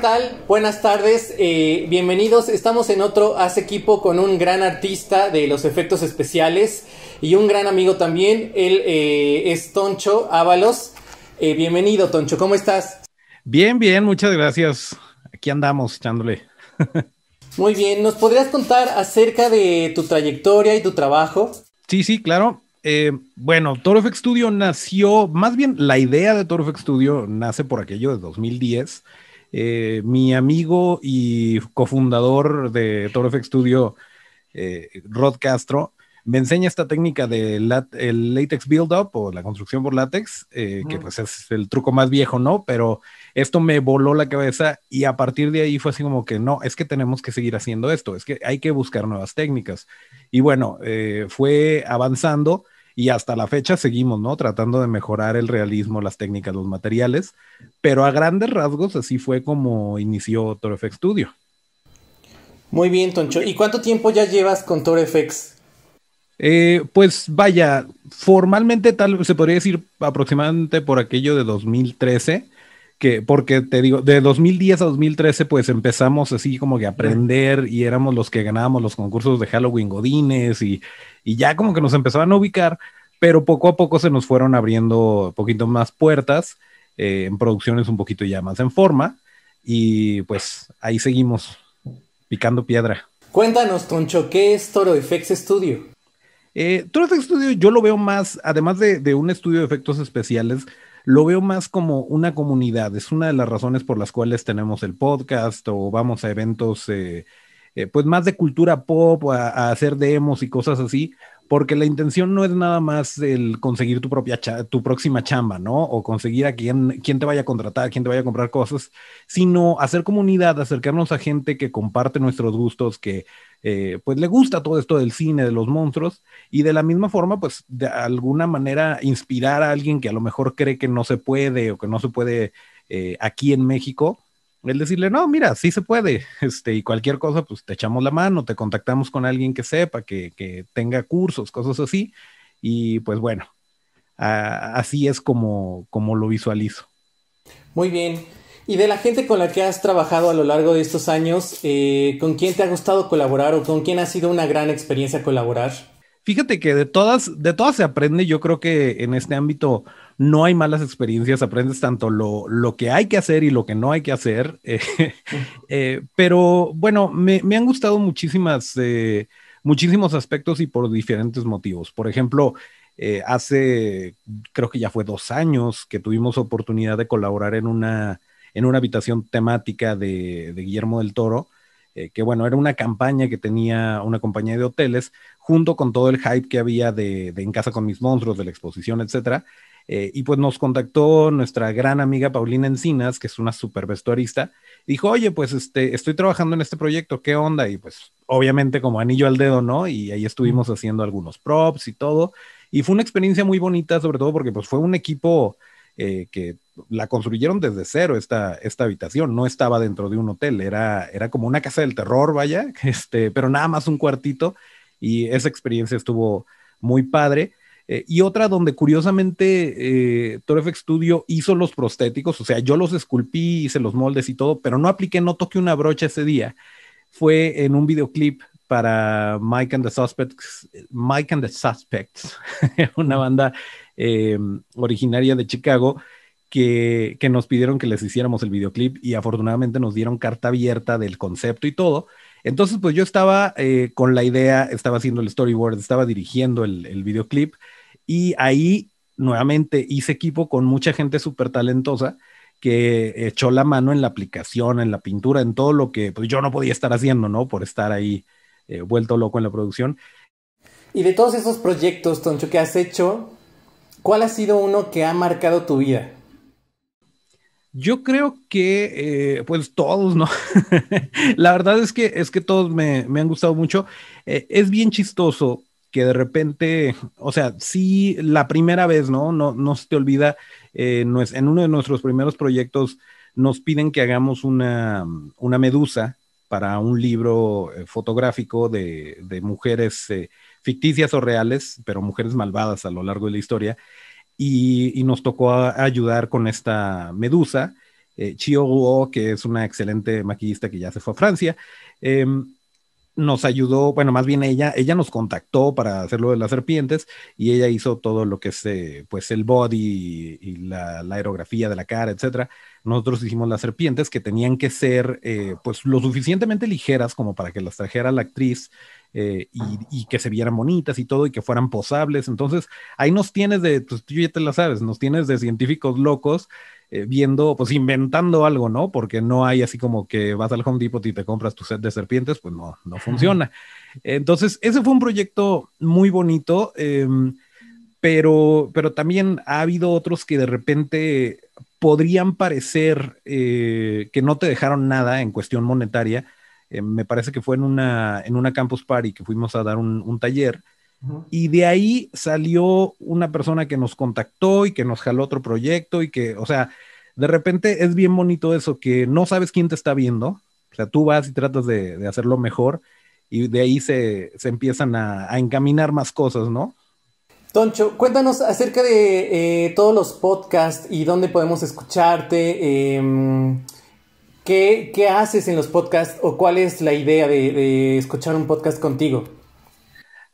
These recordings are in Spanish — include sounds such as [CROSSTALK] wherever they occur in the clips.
tal? Buenas tardes, eh, bienvenidos. Estamos en otro Haz Equipo con un gran artista de los efectos especiales y un gran amigo también. Él eh, es Toncho Ábalos. Eh, bienvenido, Toncho, ¿cómo estás? Bien, bien, muchas gracias. Aquí andamos echándole. [LAUGHS] Muy bien, ¿nos podrías contar acerca de tu trayectoria y tu trabajo? Sí, sí, claro. Eh, bueno, Toro Studio nació, más bien la idea de Torofex Studio nace por aquello de 2010, eh, mi amigo y cofundador de ToroFX Studio, eh, Rod Castro, me enseña esta técnica del de latex build-up o la construcción por latex, eh, que pues es el truco más viejo, ¿no? Pero esto me voló la cabeza y a partir de ahí fue así como que no, es que tenemos que seguir haciendo esto, es que hay que buscar nuevas técnicas. Y bueno, fue avanzando y hasta la fecha seguimos, ¿no? Tratando de mejorar el realismo, las técnicas, los materiales, pero a grandes rasgos así fue como inició TorFX Studio. Muy bien, Toncho. ¿Y cuánto tiempo ya llevas con TorFX? Eh, pues vaya, formalmente tal se podría decir aproximadamente por aquello de 2013 porque te digo, de 2010 a 2013 pues empezamos así como que a aprender y éramos los que ganábamos los concursos de Halloween Godines y, y ya como que nos empezaban a ubicar, pero poco a poco se nos fueron abriendo poquito más puertas eh, en producciones un poquito ya más en forma y pues ahí seguimos picando piedra. Cuéntanos, Toncho, ¿qué es Toro Effects Studio? Eh, Toro FX Studio yo lo veo más, además de, de un estudio de efectos especiales, lo veo más como una comunidad. Es una de las razones por las cuales tenemos el podcast o vamos a eventos, eh, eh, pues más de cultura pop, a, hacer demos y cosas así, porque la intención no es nada más el conseguir tu propia, tu próxima chamba, ¿no? O conseguir a quien, quien te vaya a contratar, quien te vaya a comprar cosas, sino hacer comunidad, acercarnos a gente que comparte nuestros gustos, que eh, pues le gusta todo esto del cine, de los monstruos, y de la misma forma, pues de alguna manera inspirar a alguien que a lo mejor cree que no se puede o que no se puede eh, aquí en México, el decirle, no, mira, sí se puede, [LAUGHS] este, y cualquier cosa, pues te echamos la mano, te contactamos con alguien que sepa, que, tenga cursos, cosas así, y pues bueno, así es como, como lo visualizo. Muy bien, y de la gente con la que has trabajado a lo largo de estos años, eh, ¿con quién te ha gustado colaborar o con quién ha sido una gran experiencia colaborar? Fíjate que de todas, de todas se aprende. Yo creo que en este ámbito no hay malas experiencias. Aprendes tanto lo, lo que hay que hacer y lo que no hay que hacer. [LAUGHS] Eh, eh, pero bueno, me, me, han gustado muchísimas, muchísimos aspectos y por diferentes motivos. Por ejemplo, hace, creo que ya fue dos años que tuvimos oportunidad de colaborar en una en una habitación temática de, Guillermo del Toro, eh, que bueno, era una campaña que tenía una compañía de hoteles, junto con todo el hype que había de, En Casa con mis monstruos, de la exposición, etcétera. Eh, y pues nos contactó nuestra gran amiga Paulina Encinas, que es una super vestuarista, dijo, oye, pues este, estoy trabajando en este proyecto, ¿qué onda? Y pues obviamente como anillo al dedo, ¿no? Y ahí estuvimos haciendo algunos props y todo. Y fue una experiencia muy bonita, sobre todo porque pues fue un equipo eh, que la construyeron desde cero esta, esta habitación, no estaba dentro de un hotel, era, era como una casa del terror, vaya, [LAUGHS] este, pero nada más un cuartito y esa experiencia estuvo muy padre. Eh, y otra donde curiosamente eh, Studio hizo los prostéticos, o sea, yo los esculpí, hice los moldes y todo, pero no apliqué, no toqué una brocha ese día. Fue en un videoclip para Mike and the Suspects, Mike and the Suspects, [LAUGHS] una banda eh, originaria de Chicago que, nos pidieron que les hiciéramos el videoclip y afortunadamente nos dieron carta abierta del concepto y todo. Entonces, pues yo estaba eh, con la idea, estaba haciendo el storyboard, estaba dirigiendo el, videoclip y ahí nuevamente hice equipo con mucha gente súper talentosa que echó la mano en la aplicación, en la pintura, en todo lo que pues, yo no podía estar haciendo, ¿no? Por estar ahí eh, vuelto loco en la producción. Y de todos esos proyectos, Toncho, que has hecho, ¿cuál ha sido uno que ha marcado tu vida? Yo creo que, eh, pues todos, ¿no? [LAUGHS] la verdad es que, es que todos me, han gustado mucho. Eh, es bien chistoso que de repente, o sea, sí, la primera vez, ¿no? No, no se te olvida, en uno de nuestros primeros proyectos nos piden que hagamos una, una medusa para un libro eh, fotográfico de, mujeres eh, ficticias o reales, pero mujeres malvadas a lo largo de la historia. Y, nos tocó ayudar con esta medusa, eh, Chio que es una excelente maquillista que ya se fue a Francia. Em, nos ayudó, bueno, más bien ella, ella nos contactó para hacer lo de las serpientes y ella hizo todo lo que es, eh, pues, el body y, la, aerografía de la cara, etcétera. Nosotros hicimos las serpientes que tenían que ser, eh, pues, lo suficientemente ligeras como para que las trajera la actriz eh, y, ah. y, que se vieran bonitas y todo y que fueran posables. Entonces, ahí nos tienes de, pues, tú ya te la sabes, nos tienes de científicos locos eh, viendo, pues inventando algo, ¿no? Porque no hay así como que vas al Home Depot y te compras tu set de serpientes, pues no, no funciona. Entonces, ese fue un proyecto muy bonito, em, pero, pero también ha habido otros que de repente podrían parecer eh, que no te dejaron nada en cuestión monetaria. Eh, me parece que fue en una, en una campus party que fuimos a dar un taller y de ahí salió una persona que nos contactó y que nos jaló otro proyecto y que, o sea, de repente es bien bonito eso, que no sabes quién te está viendo, o sea, tú vas y tratas de, hacerlo mejor y de ahí se, empiezan a, encaminar más cosas, ¿no? Toncho, cuéntanos acerca de eh, todos los podcasts y dónde podemos escucharte. Em, ¿qué, haces en los podcasts o cuál es la idea de escuchar un podcast contigo?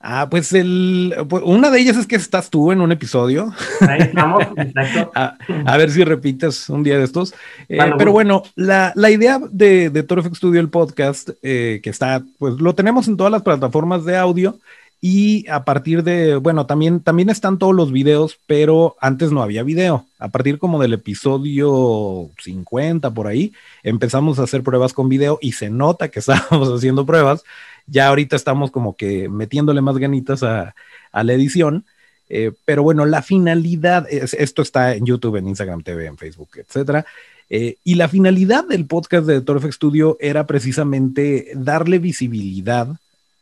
Ah, pues el, pues, una de ellas es que estás tú en un episodio. Ahí estamos, exacto. [LAUGHS] a, ver si repites un día de estos. Eh, pero bueno, la, idea de, de Studio, el podcast, eh, que está, pues lo tenemos en todas las plataformas de audio, y a partir de, bueno, también, también están todos los videos, pero antes no había video. A partir como del episodio 50 por ahí, empezamos a hacer pruebas con video y se nota que [LAUGHS] estábamos haciendo pruebas. Ya ahorita estamos como que metiéndole más ganitas a, la edición. Eh, pero bueno, la finalidad, es, esto está en YouTube, en Instagram TV, en Facebook, etcétera. Eh, y la finalidad del podcast de Torfex Studio era precisamente darle visibilidad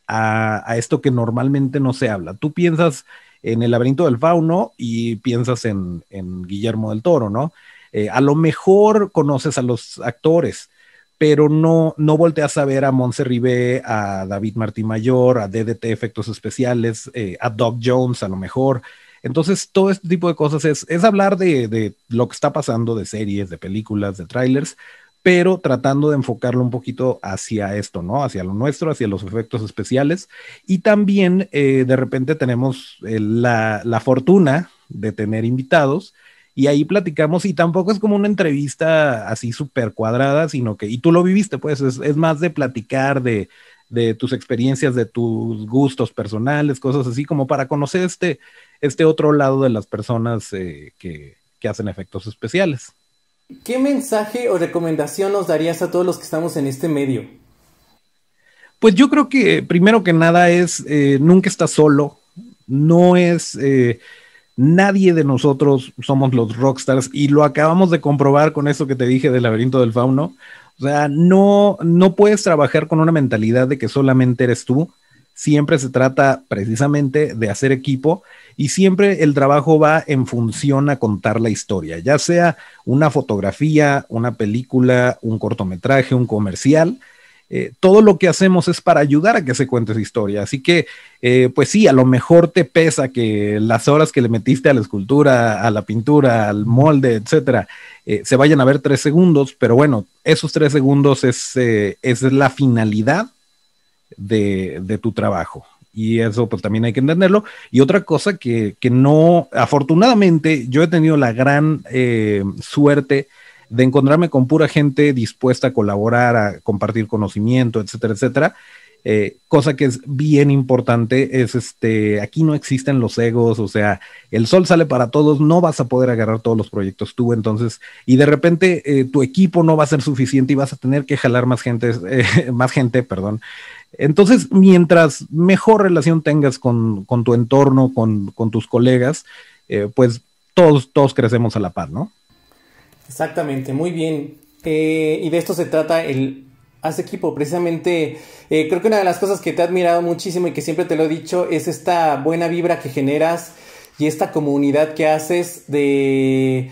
a, esto que normalmente no se habla. Tú piensas en el laberinto del fauno y piensas en, Guillermo del Toro, ¿no? Eh, a lo mejor conoces a los actores, pero no, no volteas a ver a Monse Ribé, a David Martín Mayor, a DDT Efectos Especiales, eh, a Doc Jones a lo mejor. Entonces, todo este tipo de cosas es, es hablar de, de, lo que está pasando, de series, de películas, de trailers, pero tratando de enfocarlo un poquito hacia esto, ¿no? Hacia lo nuestro, hacia los efectos especiales. Y también eh, de repente tenemos eh, la, fortuna de tener invitados y ahí platicamos y tampoco es como una entrevista así súper cuadrada, sino que, y tú lo viviste, pues es, más de platicar de, tus experiencias, de tus gustos personales, cosas así como para conocer este, este otro lado de las personas eh, que hacen efectos especiales. ¿Qué mensaje o recomendación nos darías a todos los que estamos en este medio? Pues yo creo que primero que nada es eh, nunca estás solo, no es eh, nadie de nosotros somos los rockstars y lo acabamos de comprobar con eso que te dije del laberinto del fauno. O sea, no, no puedes trabajar con una mentalidad de que solamente eres tú. Siempre se trata precisamente de hacer equipo y siempre el trabajo va en función a contar la historia, ya sea una fotografía, una película, un cortometraje, un comercial. Eh, todo lo que hacemos es para ayudar a que se cuente esa historia. Así que, eh, pues sí, a lo mejor te pesa que las horas que le metiste a la escultura, a la pintura, al molde, etcétera, eh, se vayan a ver tres segundos, pero bueno, esos tres segundos es, la finalidad de, de tu trabajo y eso pues, también hay que entenderlo. Y otra cosa que, que no, afortunadamente yo he tenido la gran eh, suerte de encontrarme con pura gente dispuesta a colaborar, a compartir conocimiento, etcétera, etcétera. Eh, cosa que es bien importante es este, aquí no existen los egos, o sea, el sol sale para todos, no vas a poder agarrar todos los proyectos tú, entonces, y de repente eh, tu equipo no va a ser suficiente y vas a tener que jalar más gente, eh, [LAUGHS] más gente, perdón. Entonces, mientras mejor relación tengas con, tu entorno, con, tus colegas, pues todos, todos crecemos a la par, ¿no? Exactamente, muy bien. y de esto se trata el haz equipo. Precisamente, eh, creo que una de las cosas que te he admirado muchísimo y que siempre te lo he dicho es esta buena vibra que generas y esta comunidad que haces de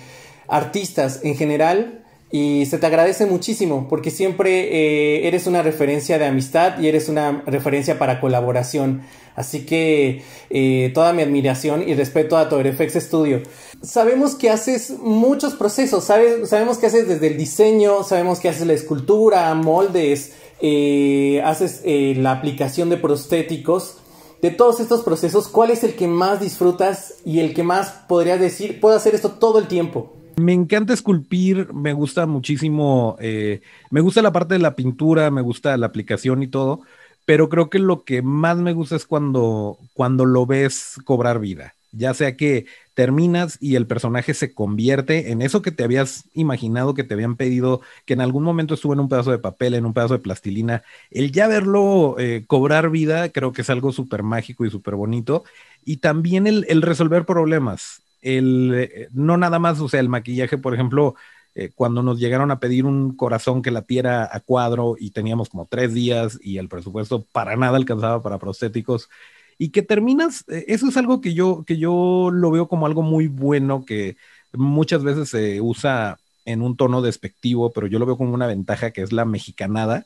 artistas en general y se te agradece muchísimo porque siempre eh, eres una referencia de amistad y eres una referencia para colaboración. Así que eh, toda mi admiración y respeto a Effects Studio. Sabemos que haces muchos procesos, sabemos que haces desde el diseño, sabemos que haces la escultura, moldes, eh, haces la aplicación de prostéticos. De todos estos procesos, ¿cuál es el que más disfrutas y el que más podrías decir, puedo hacer esto todo el tiempo? Me encanta esculpir, me gusta muchísimo, eh, me gusta la parte de la pintura, me gusta la aplicación y todo, pero creo que lo que más me gusta es cuando, cuando lo ves cobrar vida, ya sea que terminas y el personaje se convierte en eso que te habías imaginado, que te habían pedido, que en algún momento estuvo en un pedazo de papel, en un pedazo de plastilina, el ya verlo eh, cobrar vida creo que es algo súper mágico y súper bonito, y también el resolver problemas el, eh, no nada más, o sea, el maquillaje, por ejemplo, eh, cuando nos llegaron a pedir un corazón que latiera a cuadro y teníamos como tres días y el presupuesto para nada alcanzaba para prostéticos y que terminas, eh, eso es algo que yo, que yo lo veo como algo muy bueno que muchas veces se usa en un tono despectivo, pero yo lo veo como una ventaja que es la mexicanada.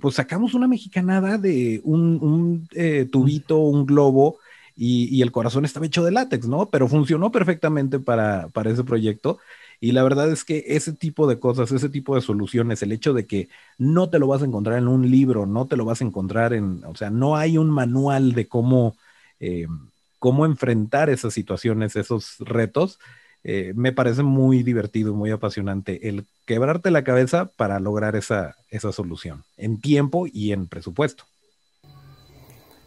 pues sacamos una mexicanada de un, un tubito, un globo, y, el corazón estaba hecho de látex, ¿no? Pero funcionó perfectamente para, para ese proyecto. Y la verdad es que ese tipo de cosas, ese tipo de soluciones, el hecho de que no te lo vas a encontrar en un libro, no te lo vas a encontrar en, o sea, no hay un manual de cómo, eh, cómo enfrentar esas situaciones, esos retos, eh, me parece muy divertido, muy apasionante el quebrarte la cabeza para lograr esa, esa solución en tiempo y en presupuesto.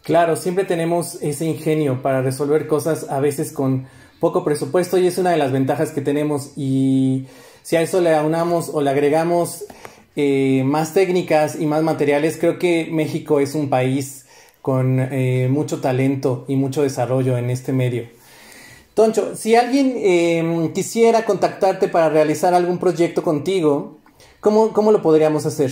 Claro, siempre tenemos ese ingenio para resolver cosas a veces con poco presupuesto y es una de las ventajas que tenemos y si a eso le aunamos o le agregamos eh, más técnicas y más materiales, creo que México es un país con eh, mucho talento y mucho desarrollo en este medio. Toncho, si alguien em, quisiera contactarte para realizar algún proyecto contigo, ¿cómo, cómo lo podríamos hacer?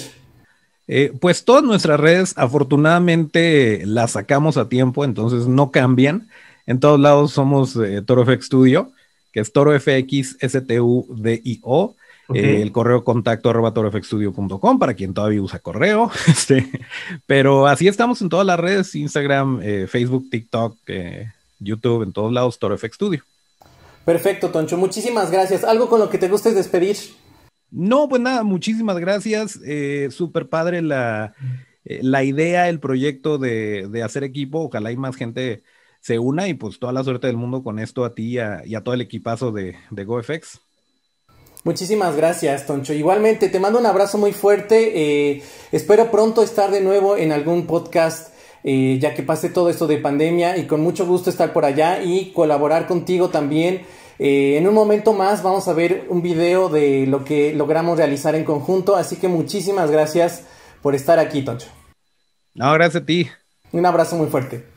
Eh, pues todas nuestras redes afortunadamente las sacamos a tiempo, entonces no cambian. En todos lados somos eh, Toro ToroFX Studio, que es torofxstudio. I O, eh, el correo contacto arroba torofxstudio.com para quien todavía usa correo. [LAUGHS] Este, pero así estamos en todas las redes, Instagram, Facebook, TikTok, YouTube, en todos lados, ToroFX Studio. Perfecto, Toncho. Muchísimas gracias. ¿Algo con lo que te guste despedir? No, pues nada, muchísimas gracias. Eh, Súper padre la, eh, la, idea, el proyecto de, de, hacer equipo. Ojalá hay más gente se una y pues toda la suerte del mundo con esto a ti y a, todo el equipazo de, de GoFX. Muchísimas gracias, Toncho. Igualmente, te mando un abrazo muy fuerte. Eh, espero pronto estar de nuevo en algún podcast, eh, ya que pase todo esto de pandemia, y con mucho gusto estar por allá y colaborar contigo también eh, en un momento más vamos a ver un video de lo que logramos realizar en conjunto, así que muchísimas gracias por estar aquí, Tocho. No, gracias a ti. Un abrazo muy fuerte.